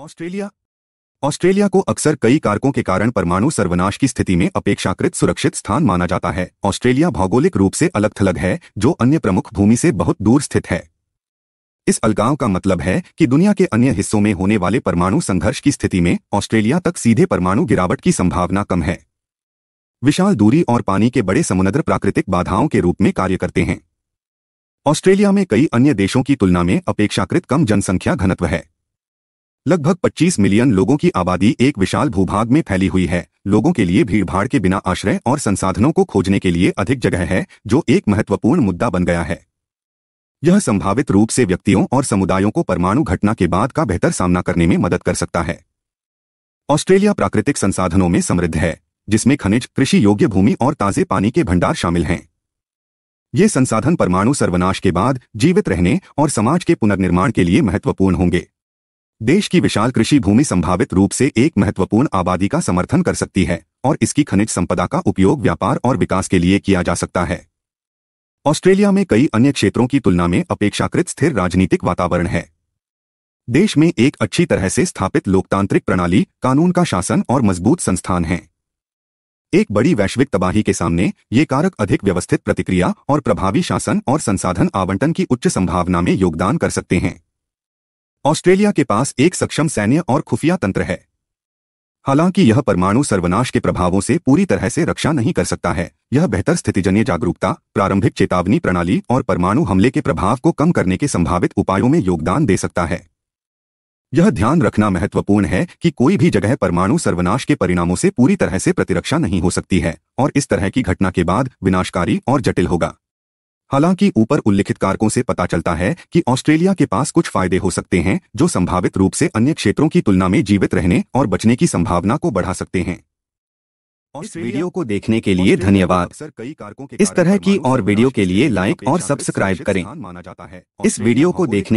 Australia Australia को अक्सर कई कारकों के कारण परमाणु सर्वनाश की स्थिति में अपेक्षाकृत सुरक्षित स्थान माना जाता है ऑस्ट्रेलिया भौगोलिक रूप से अलग थलग है जो अन्य प्रमुख भूमि से बहुत दूर स्थित है इस अलगाव का मतलब है कि दुनिया के अन्य हिस्सों में होने वाले परमाणु संघर्ष की स्थिति में ऑस्ट्रेलिया तक सीधे परमाणु गिरावट की संभावना कम है विशाल दूरी और पानी के बड़े समुद्र प्राकृतिक बाधाओं के रूप में कार्य करते हैं ऑस्ट्रेलिया में कई अन्य देशों की तुलना में अपेक्षाकृत कम जनसंख्या घनत्व है लगभग 25 मिलियन लोगों की आबादी एक विशाल भूभाग में फैली हुई है लोगों के लिए भीड़भाड़ के बिना आश्रय और संसाधनों को खोजने के लिए अधिक जगह है जो एक महत्वपूर्ण मुद्दा बन गया है यह संभावित रूप से व्यक्तियों और समुदायों को परमाणु घटना के बाद का बेहतर सामना करने में मदद कर सकता है ऑस्ट्रेलिया प्राकृतिक संसाधनों में समृद्ध है जिसमें खनिज कृषि योग्य भूमि और ताजे पानी के भंडार शामिल हैं ये संसाधन परमाणु सर्वनाश के बाद जीवित रहने और समाज के पुनर्निर्माण के लिए महत्वपूर्ण होंगे देश की विशाल कृषि भूमि संभावित रूप से एक महत्वपूर्ण आबादी का समर्थन कर सकती है और इसकी खनिज संपदा का उपयोग व्यापार और विकास के लिए किया जा सकता है ऑस्ट्रेलिया में कई अन्य क्षेत्रों की तुलना में अपेक्षाकृत स्थिर राजनीतिक वातावरण है देश में एक अच्छी तरह से स्थापित लोकतांत्रिक प्रणाली कानून का शासन और मजबूत संस्थान है एक बड़ी वैश्विक तबाही के सामने ये कारक अधिक व्यवस्थित प्रतिक्रिया और प्रभावी शासन और संसाधन आवंटन की उच्च संभावना में योगदान कर सकते हैं ऑस्ट्रेलिया के पास एक सक्षम सैन्य और खुफिया तंत्र है हालांकि यह परमाणु सर्वनाश के प्रभावों से पूरी तरह से रक्षा नहीं कर सकता है यह बेहतर स्थितिजन्य जागरूकता प्रारंभिक चेतावनी प्रणाली और परमाणु हमले के प्रभाव को कम करने के संभावित उपायों में योगदान दे सकता है यह ध्यान रखना महत्वपूर्ण है कि कोई भी जगह परमाणु सर्वनाश के परिणामों से पूरी तरह से प्रतिरक्षा नहीं हो सकती है और इस तरह की घटना के बाद विनाशकारी और जटिल होगा हालांकि ऊपर उल्लिखित कारकों से पता चलता है कि ऑस्ट्रेलिया के पास कुछ फायदे हो सकते हैं जो संभावित रूप से अन्य क्षेत्रों की तुलना में जीवित रहने और बचने की संभावना को बढ़ा सकते हैं इस वीडियो को देखने के लिए धन्यवाद कई कारकों इस तरह की और वीडियो के लिए लाइक और सब्सक्राइब करें माना जाता है इस वीडियो को देखने